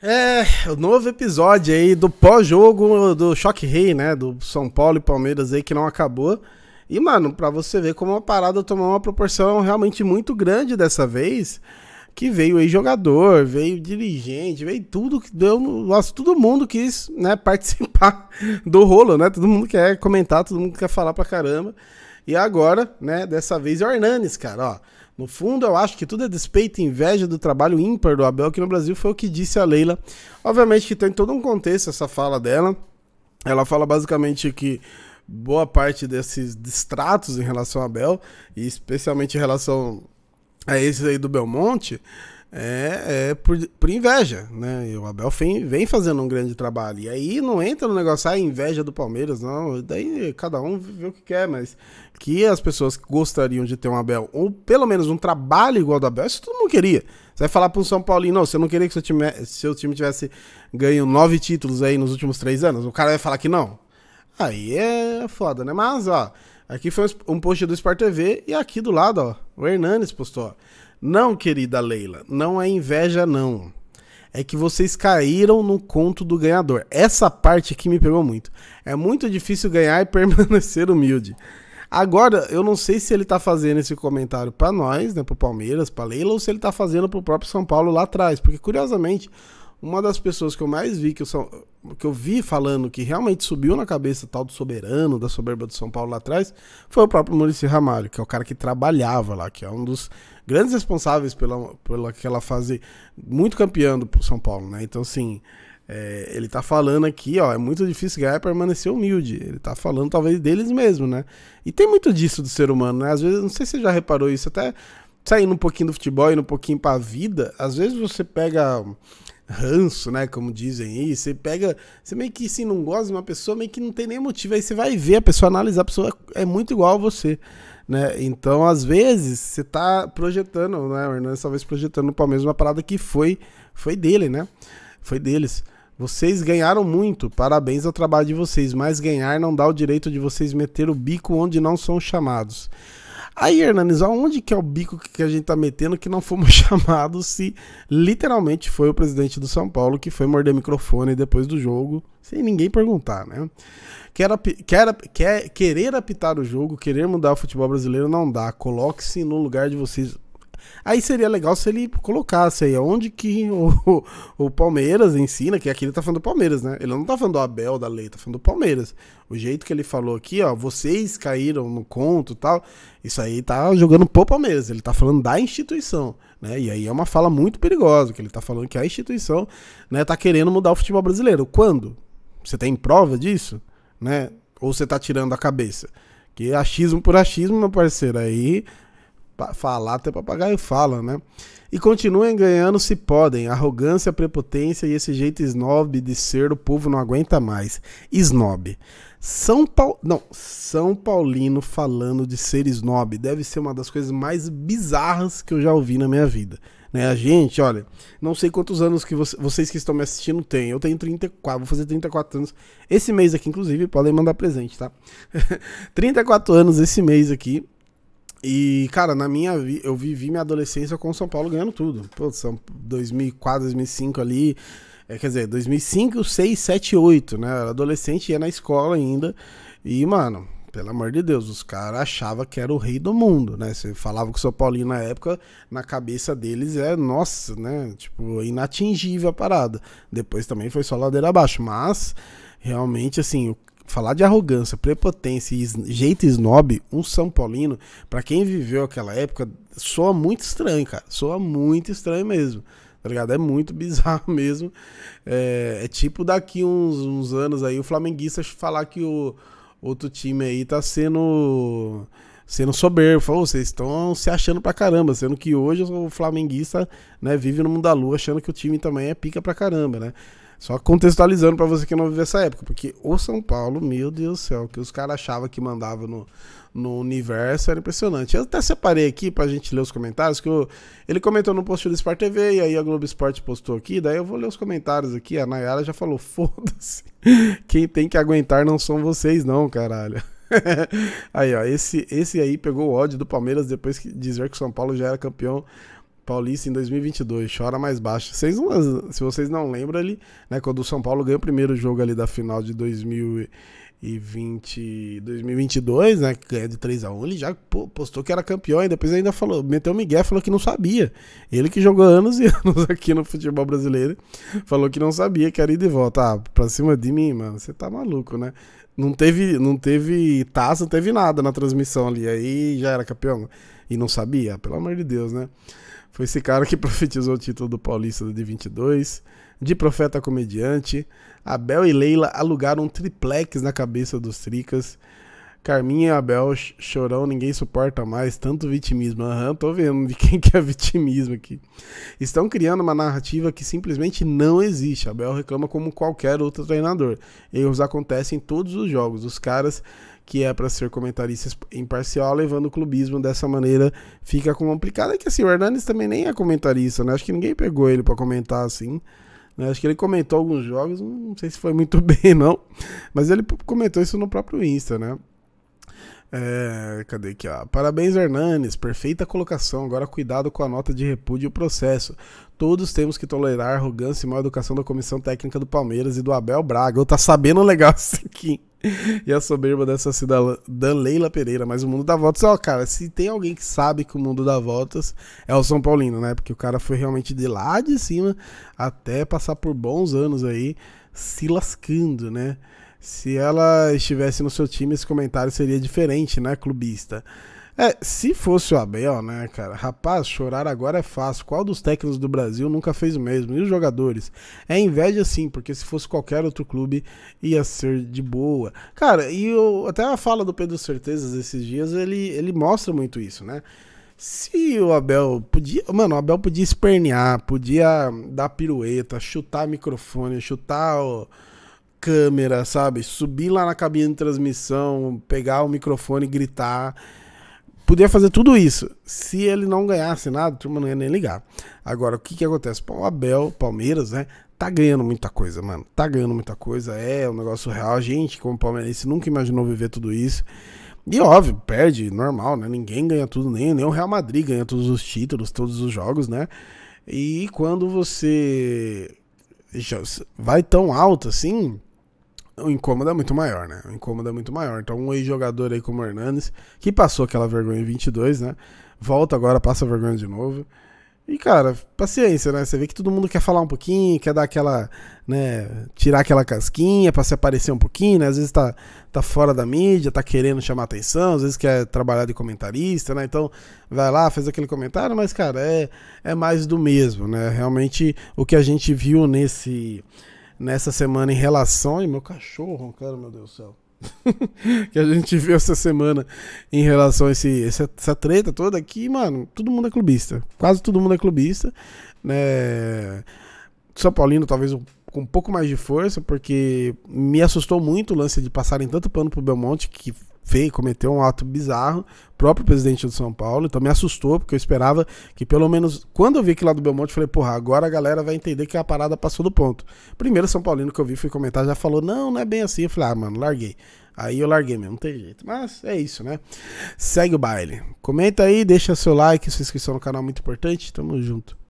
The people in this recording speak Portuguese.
É, o novo episódio aí do pós-jogo do Choque Rei, né? Do São Paulo e Palmeiras aí que não acabou. E, mano, pra você ver como a parada tomou uma proporção realmente muito grande dessa vez. Que veio aí jogador, veio dirigente, veio tudo que deu. Nossa, todo mundo quis, né, participar do rolo, né? Todo mundo quer comentar, todo mundo quer falar pra caramba. E agora, né, dessa vez é o Hernanes, cara, ó. No fundo, eu acho que tudo é despeito e inveja do trabalho ímpar do Abel aqui no Brasil, foi o que disse a Leila. Obviamente que tem todo um contexto essa fala dela. Ela fala basicamente que boa parte desses distratos em relação a Abel, e especialmente em relação a esse aí do Belmonte, é, é por, por, inveja, né? E o Abel vem, vem, fazendo um grande trabalho. E aí não entra no negócio, ah, inveja do Palmeiras, não. Daí cada um vê o que quer, mas que as pessoas gostariam de ter um Abel, ou pelo menos um trabalho igual ao do Abel, isso todo mundo queria. Você vai falar para um São Paulino, não, você não queria que seu time, seu time tivesse ganho nove títulos aí nos últimos três anos? O cara vai falar que não. Aí é foda, né? Mas, ó, aqui foi um post do Sport TV e aqui do lado, ó, o Hernanes postou, ó. Não, querida Leila, não é inveja, não. É que vocês caíram no conto do ganhador. Essa parte aqui me pegou muito. É muito difícil ganhar e permanecer humilde. Agora, eu não sei se ele tá fazendo esse comentário para nós, né, pro Palmeiras, para Leila, ou se ele tá fazendo pro próprio São Paulo lá atrás, porque curiosamente, uma das pessoas que eu mais vi, que eu, são, que eu vi falando que realmente subiu na cabeça tal do soberano, da soberba do São Paulo lá atrás, foi o próprio Murici Ramalho, que é o cara que trabalhava lá, que é um dos grandes responsáveis pela, pela aquela fase muito campeã do São Paulo, né? Então, assim, é, ele tá falando aqui, ó, é muito difícil ganhar e permanecer humilde. Ele tá falando, talvez, deles mesmo, né? E tem muito disso do ser humano, né? Às vezes, não sei se você já reparou isso, até saindo um pouquinho do futebol e um pouquinho pra vida, às vezes você pega ranço, né? Como dizem aí. Você pega. Você meio que assim, não gosta de uma pessoa, meio que não tem nem motivo. Aí você vai ver a pessoa analisar, a pessoa é muito igual a você. Né? Então, às vezes, você tá projetando, né? O talvez projetando o mesmo uma parada que foi, foi dele, né? Foi deles. Vocês ganharam muito, parabéns ao trabalho de vocês, mas ganhar não dá o direito de vocês meter o bico onde não são chamados. Aí, Hernanes, aonde que é o bico que a gente tá metendo que não fomos chamados se literalmente foi o presidente do São Paulo que foi morder microfone depois do jogo, sem ninguém perguntar, né? Quer, quer, quer, querer apitar o jogo, querer mudar o futebol brasileiro não dá. Coloque-se no lugar de vocês Aí seria legal se ele colocasse aí onde que o, o Palmeiras ensina, que aqui ele tá falando do Palmeiras, né? Ele não tá falando do Abel, da lei, tá falando do Palmeiras. O jeito que ele falou aqui, ó, vocês caíram no conto tal, isso aí tá jogando pro Palmeiras, ele tá falando da instituição. Né? E aí é uma fala muito perigosa, que ele tá falando que a instituição né, tá querendo mudar o futebol brasileiro. Quando? Você tem prova disso? Né? Ou você tá tirando a cabeça? Que é achismo por achismo, meu parceiro, aí falar até papagaio fala, né? E continuem ganhando se podem. Arrogância, prepotência e esse jeito snob de ser o povo não aguenta mais. Snob. São Paulo, não, São Paulino falando de ser snob deve ser uma das coisas mais bizarras que eu já ouvi na minha vida. Né? A gente, olha, não sei quantos anos que você, vocês que estão me assistindo têm. Eu tenho 34, vou fazer 34 anos esse mês aqui, inclusive, podem mandar presente, tá? 34 anos esse mês aqui. E, cara, na minha eu vivi minha adolescência com o São Paulo ganhando tudo. Pô, são 2004, 2005 ali. É, quer dizer, 2005, 6, 7, 8, né? era adolescente, ia na escola ainda. E, mano, pelo amor de Deus, os caras achavam que era o rei do mundo, né? Você falava que o São Paulinho na época, na cabeça deles é, nossa, né? Tipo, inatingível a parada. Depois também foi só ladeira abaixo, mas realmente assim, o falar de arrogância, prepotência e jeito snob, um São Paulino, para quem viveu aquela época, soa muito estranho, cara. Soa muito estranho mesmo. Tá ligado? É muito bizarro mesmo. É, é tipo daqui uns, uns, anos aí o Flamenguista falar que o outro time aí tá sendo. Sendo soberbo, falou, vocês estão se achando pra caramba, sendo que hoje o flamenguista né, vive no mundo da lua achando que o time também é pica pra caramba, né? Só contextualizando para você que não viveu essa época, porque o São Paulo, meu Deus do céu, que os caras achavam que mandava no, no universo era impressionante. Eu até separei aqui pra gente ler os comentários, que eu, ele comentou no post do Sport TV, e aí a Globo Esporte postou aqui, daí eu vou ler os comentários aqui, a Nayara já falou, foda-se, quem tem que aguentar não são vocês não, caralho. aí, ó, esse, esse aí pegou o ódio do Palmeiras depois de dizer que o São Paulo já era campeão Paulista em 2022, chora mais baixo. Vocês não, se vocês não lembram ali, né, quando o São Paulo ganhou o primeiro jogo ali da final de 2020, 2022, né, que ganha de 3 a 1, ele já postou que era campeão e depois ainda falou, meteu o Miguel, falou que não sabia. Ele que jogou anos e anos aqui no futebol brasileiro, falou que não sabia que era ir de volta. Ah, pra cima de mim, mano, você tá maluco, né? não teve, não teve taça, não teve nada na transmissão ali. Aí já era campeão. E não sabia, pelo amor de Deus, né? Foi esse cara que profetizou o título do Paulista de 22, de profeta comediante. Abel e Leila alugaram um triplex na cabeça dos tricas. Carminha e Abel, chorão, ninguém suporta mais, tanto vitimismo. Aham, uhum, tô vendo de quem que é vitimismo aqui. Estão criando uma narrativa que simplesmente não existe. Abel reclama como qualquer outro treinador. Erros acontecem em todos os jogos. Os caras que é para ser comentarista imparcial, levando o clubismo dessa maneira, fica complicado. É que assim, o Hernandes também nem é comentarista, né? Acho que ninguém pegou ele para comentar assim. Né? Acho que ele comentou alguns jogos, não sei se foi muito bem, não. Mas ele comentou isso no próprio Insta, né? É, cadê aqui? Ó? Parabéns, Hernanes. Perfeita colocação. Agora cuidado com a nota de repúdio e o processo. Todos temos que tolerar a arrogância e má educação da comissão técnica do Palmeiras e do Abel Braga. Eu tá sabendo legal isso aqui. E a soberba dessa cidadã Leila Pereira. Mas o mundo dá voltas, ó, cara, se tem alguém que sabe que o mundo dá voltas, é o São Paulino, né? Porque o cara foi realmente de lá de cima até passar por bons anos aí se lascando, né? Se ela estivesse no seu time, esse comentário seria diferente, né, clubista? É, se fosse o Abel, né, cara? Rapaz, chorar agora é fácil. Qual dos técnicos do Brasil nunca fez o mesmo? E os jogadores? É inveja sim, porque se fosse qualquer outro clube, ia ser de boa. Cara, e eu, até a fala do Pedro Certezas esses dias, ele, ele mostra muito isso, né? Se o Abel podia. Mano, o Abel podia espernear, podia dar pirueta, chutar microfone, chutar. o câmera, sabe? Subir lá na cabine de transmissão, pegar o microfone e gritar. Podia fazer tudo isso. Se ele não ganhasse nada, a turma não ia nem ligar. Agora, o que que acontece? O Abel, Palmeiras, né? Tá ganhando muita coisa, mano. Tá ganhando muita coisa. É um negócio real. A gente, como palmeirense, nunca imaginou viver tudo isso. E óbvio, perde, normal, né? Ninguém ganha tudo, nem, nem o Real Madrid ganha todos os títulos, todos os jogos, né? E quando você vai tão alto assim, o incômodo é muito maior, né? O incômodo é muito maior. Então, um ex-jogador aí como o Hernanes, que passou aquela vergonha em 22, né? Volta agora, passa a vergonha de novo. E, cara, paciência, né? Você vê que todo mundo quer falar um pouquinho, quer dar aquela, né? Tirar aquela casquinha pra se aparecer um pouquinho, né? Às vezes tá, tá fora da mídia, tá querendo chamar atenção, às vezes quer trabalhar de comentarista, né? Então, vai lá, fez aquele comentário, mas, cara, é, é mais do mesmo, né? Realmente, o que a gente viu nesse nessa semana em relação. E meu cachorro roncando, meu Deus do céu. que a gente viu essa semana em relação a esse, essa, treta toda aqui, mano, todo mundo é clubista. Quase todo mundo é clubista, né? São Paulino, talvez o com um pouco mais de força, porque me assustou muito o lance de passarem tanto pano pro Belmonte, que fez, cometeu um ato bizarro, próprio presidente do São Paulo, então me assustou, porque eu esperava que pelo menos, quando eu vi que lá do Belmonte, eu falei, porra, agora a galera vai entender que a parada passou do ponto. Primeiro São Paulino que eu vi, fui comentar, já falou, não, não é bem assim, eu falei, ah, mano, larguei. Aí eu larguei mesmo, não tem jeito. Mas é isso, né? Segue o baile. Comenta aí, deixa seu like, sua inscrição no canal, muito importante. Tamo junto.